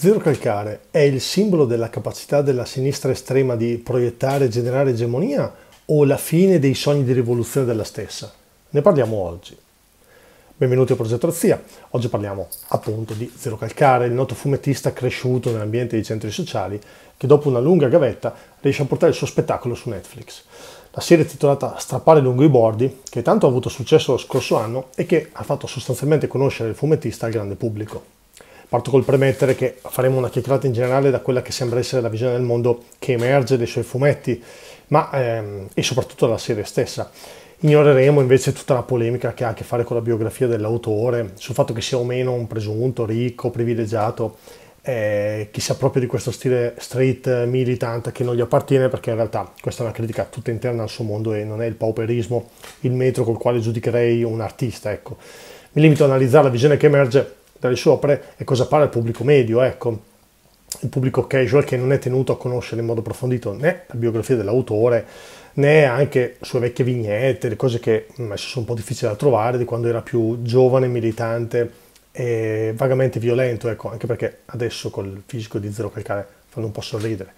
Zero calcare è il simbolo della capacità della sinistra estrema di proiettare e generare egemonia o la fine dei sogni di rivoluzione della stessa? Ne parliamo oggi. Benvenuti a Progetto Razzia. Oggi parliamo appunto di Zero Calcare, il noto fumettista cresciuto nell'ambiente dei centri sociali che dopo una lunga gavetta riesce a portare il suo spettacolo su Netflix. La serie titolata Strappare lungo i bordi, che tanto ha avuto successo lo scorso anno e che ha fatto sostanzialmente conoscere il fumettista al grande pubblico. Parto col premettere che faremo una chiacchierata in generale da quella che sembra essere la visione del mondo che emerge dai suoi fumetti, ma ehm, e soprattutto dalla serie stessa. Ignoreremo invece tutta la polemica che ha a che fare con la biografia dell'autore, sul fatto che sia o meno un presunto, ricco, privilegiato, eh, che proprio di questo stile street militante che non gli appartiene, perché in realtà questa è una critica tutta interna al suo mondo e non è il pauperismo il metro col quale giudicherei un artista. Ecco. Mi limito ad analizzare la visione che emerge dalle sue opere e cosa parla il pubblico medio, ecco, il pubblico casual che non è tenuto a conoscere in modo approfondito né la biografia dell'autore, né anche sue vecchie vignette, le cose che adesso mm, sono un po' difficili da trovare di quando era più giovane, militante e vagamente violento, ecco, anche perché adesso col fisico di zero calcare fanno un po' sorridere.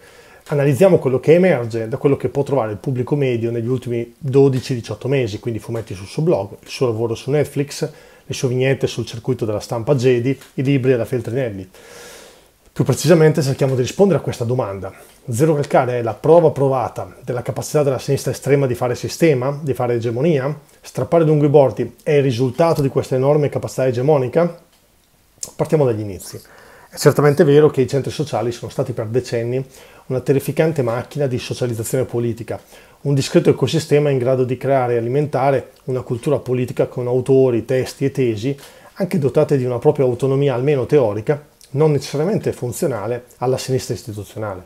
Analizziamo quello che emerge da quello che può trovare il pubblico medio negli ultimi 12-18 mesi, quindi fumetti sul suo blog, il suo lavoro su Netflix, e soviniente sul circuito della stampa Jedi, i libri e Raffaele Trinelli. Più precisamente cerchiamo di rispondere a questa domanda. Zero calcare è la prova provata della capacità della sinistra estrema di fare sistema, di fare egemonia? Strappare lungo i bordi è il risultato di questa enorme capacità egemonica? Partiamo dagli inizi. È certamente vero che i centri sociali sono stati per decenni una terrificante macchina di socializzazione politica, un discreto ecosistema in grado di creare e alimentare una cultura politica con autori, testi e tesi, anche dotate di una propria autonomia almeno teorica, non necessariamente funzionale alla sinistra istituzionale.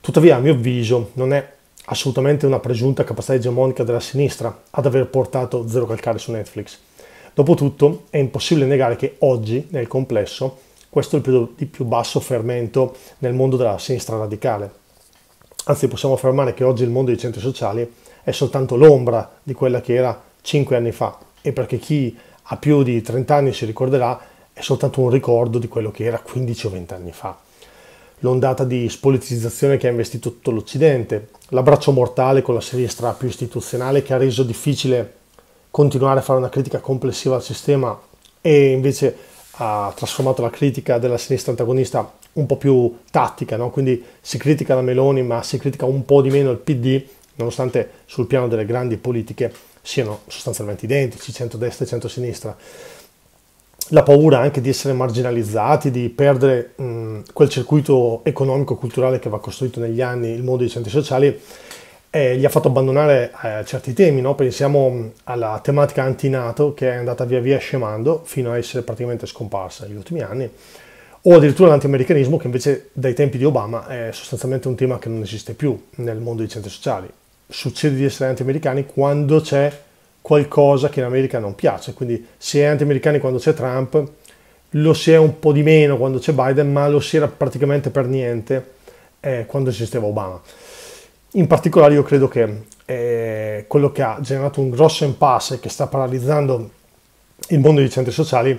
Tuttavia, a mio avviso, non è assolutamente una presunta capacità egemonica della sinistra ad aver portato Zero Calcare su Netflix. Dopotutto, è impossibile negare che oggi, nel complesso, questo è il periodo di più basso fermento nel mondo della sinistra radicale. Anzi, possiamo affermare che oggi il mondo dei centri sociali è soltanto l'ombra di quella che era 5 anni fa e perché chi ha più di 30 anni si ricorderà è soltanto un ricordo di quello che era 15 o 20 anni fa. L'ondata di spolitizzazione che ha investito tutto l'Occidente, l'abbraccio mortale con la sinistra più istituzionale che ha reso difficile continuare a fare una critica complessiva al sistema e invece ha trasformato la critica della sinistra antagonista un po' più tattica, no? quindi si critica la Meloni ma si critica un po' di meno il PD, nonostante sul piano delle grandi politiche siano sostanzialmente identici, centro-destra e centro-sinistra. La paura anche di essere marginalizzati, di perdere mh, quel circuito economico-culturale che va costruito negli anni il mondo dei centri sociali, eh, gli ha fatto abbandonare eh, certi temi, no? pensiamo alla tematica anti-NATO che è andata via via scemando fino a essere praticamente scomparsa negli ultimi anni, o addirittura l'antiamericanismo che invece dai tempi di Obama è sostanzialmente un tema che non esiste più nel mondo dei centri sociali. Succede di essere anti-americani quando c'è qualcosa che in America non piace, quindi si è anti-americani quando c'è Trump, lo si è un po' di meno quando c'è Biden, ma lo si era praticamente per niente eh, quando esisteva Obama. In particolare io credo che eh, quello che ha generato un grosso impasse che sta paralizzando il mondo dei centri sociali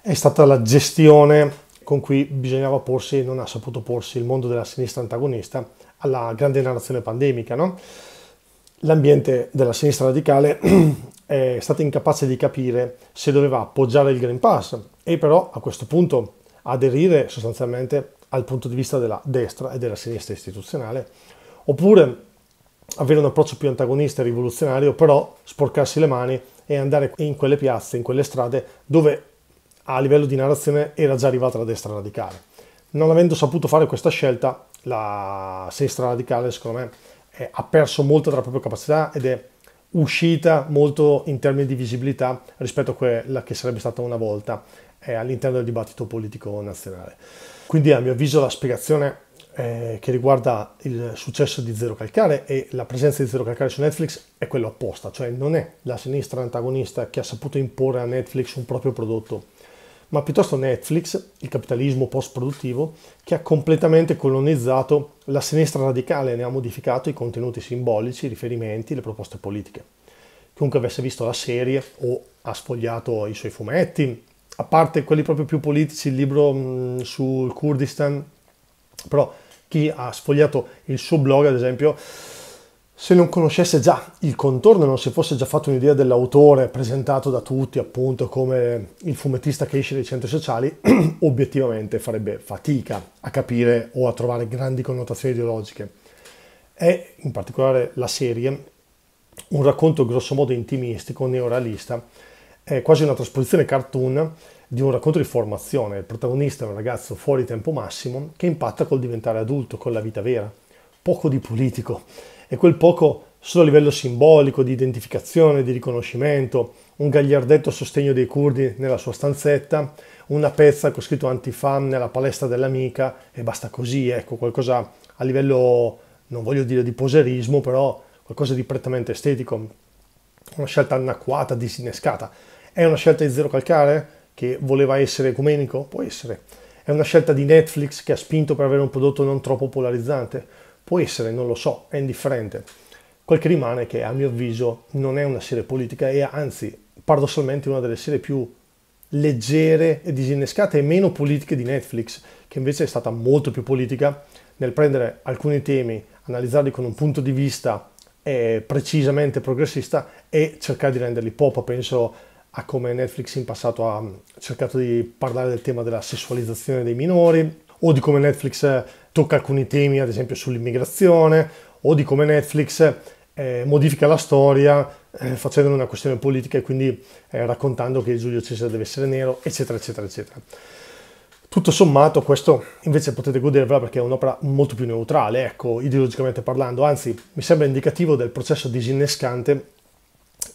è stata la gestione con cui bisognava porsi, non ha saputo porsi il mondo della sinistra antagonista alla grande narrazione pandemica. No? L'ambiente della sinistra radicale è stato incapace di capire se doveva appoggiare il Green Pass e però a questo punto aderire sostanzialmente al punto di vista della destra e della sinistra istituzionale Oppure avere un approccio più antagonista e rivoluzionario, però sporcarsi le mani e andare in quelle piazze, in quelle strade dove a livello di narrazione era già arrivata la destra radicale. Non avendo saputo fare questa scelta, la sinistra radicale secondo me è, ha perso molto della propria capacità ed è uscita molto in termini di visibilità rispetto a quella che sarebbe stata una volta eh, all'interno del dibattito politico nazionale. Quindi a mio avviso la spiegazione eh, che riguarda il successo di Zero Calcare e la presenza di Zero Calcare su Netflix è quello apposta, cioè non è la sinistra antagonista che ha saputo imporre a Netflix un proprio prodotto, ma piuttosto Netflix, il capitalismo post-produttivo, che ha completamente colonizzato la sinistra radicale e ne ha modificato i contenuti simbolici, i riferimenti, le proposte politiche. Chiunque avesse visto la serie o ha sfogliato i suoi fumetti, a parte quelli proprio più politici, il libro mh, mm, sul Kurdistan, però chi ha sfogliato il suo blog, ad esempio, se non conoscesse già il contorno non si fosse già fatto un'idea dell'autore presentato da tutti appunto come il fumettista che esce dai centri sociali, obiettivamente farebbe fatica a capire o a trovare grandi connotazioni ideologiche. È in particolare la serie un racconto grossomodo intimistico, neorealista, è quasi una trasposizione cartoon di un racconto di formazione. Il protagonista è un ragazzo fuori tempo massimo che impatta col diventare adulto, con la vita vera. Poco di politico e quel poco solo a livello simbolico, di identificazione, di riconoscimento, un gagliardetto a sostegno dei curdi nella sua stanzetta, una pezza con scritto antifam nella palestra dell'amica e basta così, ecco, qualcosa a livello, non voglio dire di poserismo, però qualcosa di prettamente estetico, una scelta anacquata, disinnescata. È una scelta di Zero Calcare che voleva essere ecumenico? Può essere. È una scelta di Netflix che ha spinto per avere un prodotto non troppo polarizzante? Può essere, non lo so, è indifferente. Quel che rimane è che a mio avviso non è una serie politica e anzi paradossalmente una delle serie più leggere e disinnescate e meno politiche di Netflix, che invece è stata molto più politica nel prendere alcuni temi, analizzarli con un punto di vista eh, precisamente progressista e cercare di renderli pop. Penso a come Netflix in passato ha cercato di parlare del tema della sessualizzazione dei minori o di come Netflix eh, tocca alcuni temi, ad esempio sull'immigrazione, o di come Netflix eh, modifica la storia eh, facendone una questione politica e quindi eh, raccontando che Giulio Cesare deve essere nero, eccetera, eccetera, eccetera. Tutto sommato, questo invece potete godervela perché è un'opera molto più neutrale, ecco, ideologicamente parlando, anzi mi sembra indicativo del processo disinnescante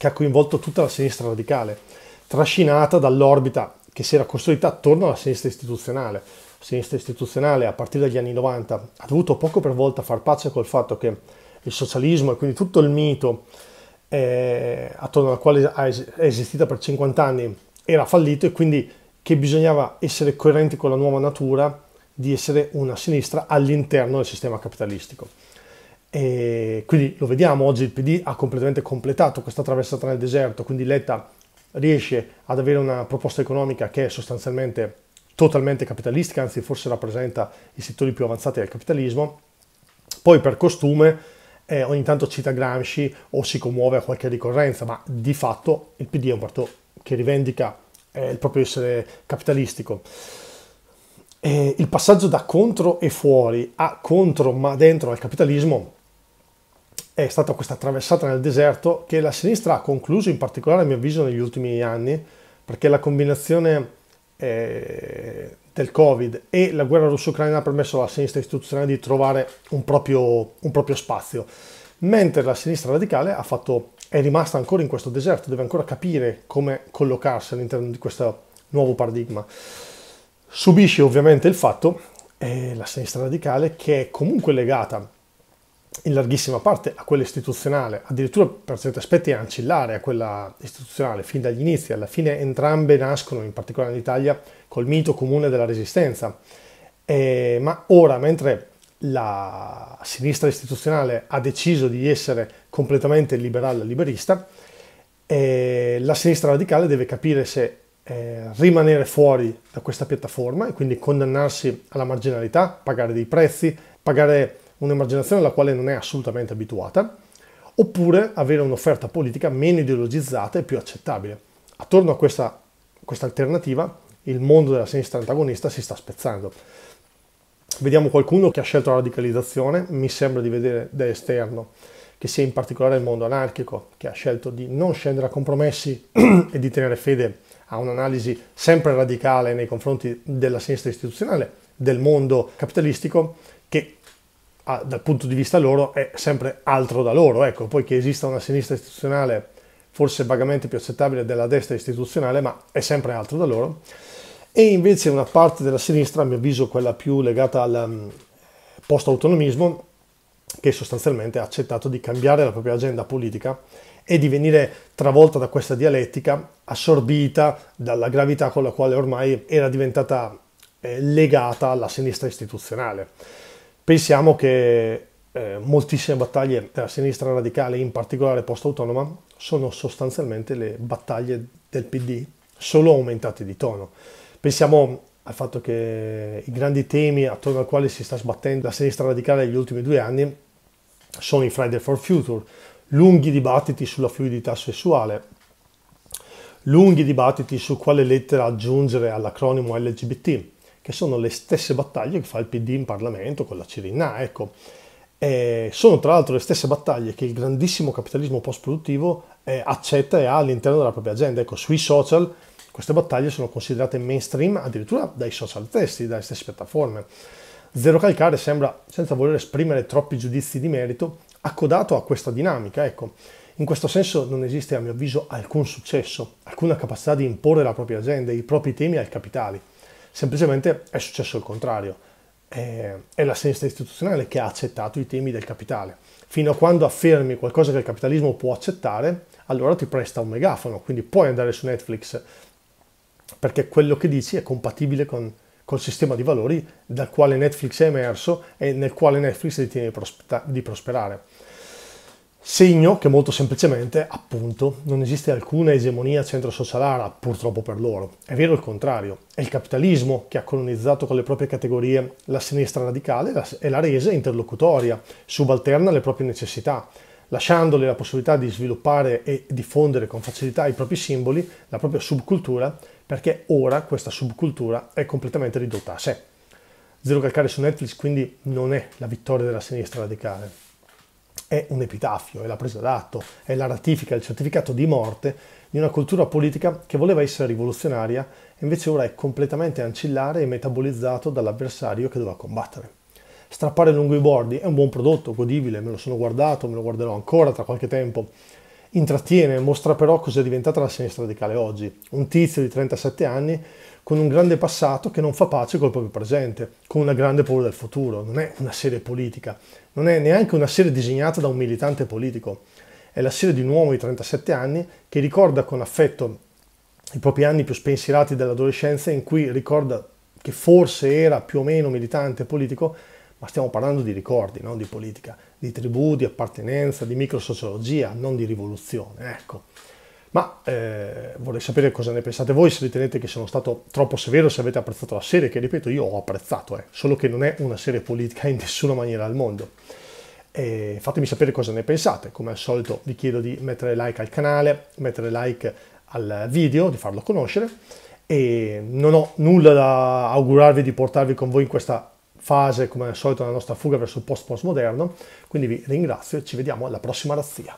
che ha coinvolto tutta la sinistra radicale, trascinata dall'orbita che si era costruita attorno alla sinistra istituzionale. La sinistra istituzionale a partire dagli anni 90 ha dovuto poco per volta far pace col fatto che il socialismo e quindi tutto il mito eh, attorno al quale è esistita per 50 anni era fallito e quindi che bisognava essere coerenti con la nuova natura di essere una sinistra all'interno del sistema capitalistico. E quindi lo vediamo, oggi il PD ha completamente completato questa traversata nel deserto, quindi Letta riesce ad avere una proposta economica che è sostanzialmente totalmente capitalistica, anzi forse rappresenta i settori più avanzati del capitalismo. Poi per costume eh, ogni tanto cita Gramsci o si commuove a qualche ricorrenza, ma di fatto il PD è un partito che rivendica eh, il proprio essere capitalistico. Eh, il passaggio da contro e fuori a contro ma dentro al capitalismo è stata questa traversata nel deserto che la sinistra ha concluso in particolare a mio avviso negli ultimi anni perché la combinazione eh, del covid e la guerra russo-ucraina ha permesso alla sinistra istituzionale di trovare un proprio, un proprio spazio mentre la sinistra radicale fatto, è rimasta ancora in questo deserto deve ancora capire come collocarsi all'interno di questo nuovo paradigma subisce ovviamente il fatto eh, la sinistra radicale che è comunque legata in larghissima parte a quella istituzionale, addirittura per certi aspetti ancillare a quella istituzionale, fin dagli inizi, alla fine entrambe nascono, in particolare in Italia, col mito comune della resistenza. Eh, ma ora, mentre la sinistra istituzionale ha deciso di essere completamente liberale liberista, eh, la sinistra radicale deve capire se eh, rimanere fuori da questa piattaforma e quindi condannarsi alla marginalità, pagare dei prezzi, pagare un'emarginazione alla quale non è assolutamente abituata, oppure avere un'offerta politica meno ideologizzata e più accettabile. Attorno a questa, questa alternativa il mondo della sinistra antagonista si sta spezzando. Vediamo qualcuno che ha scelto la radicalizzazione, mi sembra di vedere da esterno che sia in particolare il mondo anarchico, che ha scelto di non scendere a compromessi e di tenere fede a un'analisi sempre radicale nei confronti della sinistra istituzionale, del mondo capitalistico, che dal punto di vista loro è sempre altro da loro, ecco, poi esista una sinistra istituzionale forse vagamente più accettabile della destra istituzionale, ma è sempre altro da loro, e invece una parte della sinistra, a mio avviso quella più legata al mm, post-autonomismo, che sostanzialmente ha accettato di cambiare la propria agenda politica e di venire travolta da questa dialettica, assorbita dalla gravità con la quale ormai era diventata eh, legata alla sinistra istituzionale. Pensiamo che eh, moltissime battaglie della sinistra radicale, in particolare post-autonoma, sono sostanzialmente le battaglie del PD, solo aumentate di tono. Pensiamo al fatto che i grandi temi attorno al quale si sta sbattendo la sinistra radicale negli ultimi due anni sono i Friday for Future, lunghi dibattiti sulla fluidità sessuale, lunghi dibattiti su quale lettera aggiungere all'acronimo LGBT, che sono le stesse battaglie che fa il PD in Parlamento con la Cirinna, ecco. E sono tra l'altro le stesse battaglie che il grandissimo capitalismo post-produttivo eh, accetta e ha all'interno della propria agenda. Ecco, sui social queste battaglie sono considerate mainstream addirittura dai social testi, dalle stesse piattaforme. Zero Calcare sembra, senza voler esprimere troppi giudizi di merito, accodato a questa dinamica, ecco. In questo senso non esiste a mio avviso alcun successo, alcuna capacità di imporre la propria agenda, i propri temi al capitale semplicemente è successo il contrario. Eh, è la sinistra istituzionale che ha accettato i temi del capitale. Fino a quando affermi qualcosa che il capitalismo può accettare, allora ti presta un megafono, quindi puoi andare su Netflix perché quello che dici è compatibile con, col sistema di valori dal quale Netflix è emerso e nel quale Netflix ritiene di prosperare. Segno che molto semplicemente, appunto, non esiste alcuna egemonia centro-socialara, purtroppo per loro. È vero il contrario. È il capitalismo che ha colonizzato con le proprie categorie la sinistra radicale e l'ha resa interlocutoria, subalterna alle proprie necessità, lasciandole la possibilità di sviluppare e diffondere con facilità i propri simboli, la propria subcultura, perché ora questa subcultura è completamente ridotta a sé. Zero calcare su Netflix quindi non è la vittoria della sinistra radicale è un epitafio, è la presa d'atto, è la ratifica, il certificato di morte di una cultura politica che voleva essere rivoluzionaria e invece ora è completamente ancillare e metabolizzato dall'avversario che doveva combattere. Strappare lungo i bordi è un buon prodotto, godibile, me lo sono guardato, me lo guarderò ancora tra qualche tempo. Intrattiene, mostra però cos'è diventata la sinistra radicale oggi. Un tizio di 37 anni con un grande passato che non fa pace col proprio presente, con una grande paura del futuro. Non è una serie politica, non è neanche una serie disegnata da un militante politico. È la serie di un uomo di 37 anni che ricorda con affetto i propri anni più spensierati dell'adolescenza in cui ricorda che forse era più o meno militante politico, ma stiamo parlando di ricordi, non di politica, di tribù, di appartenenza, di microsociologia, non di rivoluzione. Ecco ma eh, vorrei sapere cosa ne pensate voi, se ritenete che sono stato troppo severo, se avete apprezzato la serie, che ripeto io ho apprezzato, eh, solo che non è una serie politica in nessuna maniera al mondo. E fatemi sapere cosa ne pensate, come al solito vi chiedo di mettere like al canale, mettere like al video, di farlo conoscere e non ho nulla da augurarvi di portarvi con voi in questa fase, come al solito, nella nostra fuga verso il post-postmoderno, quindi vi ringrazio e ci vediamo alla prossima razzia.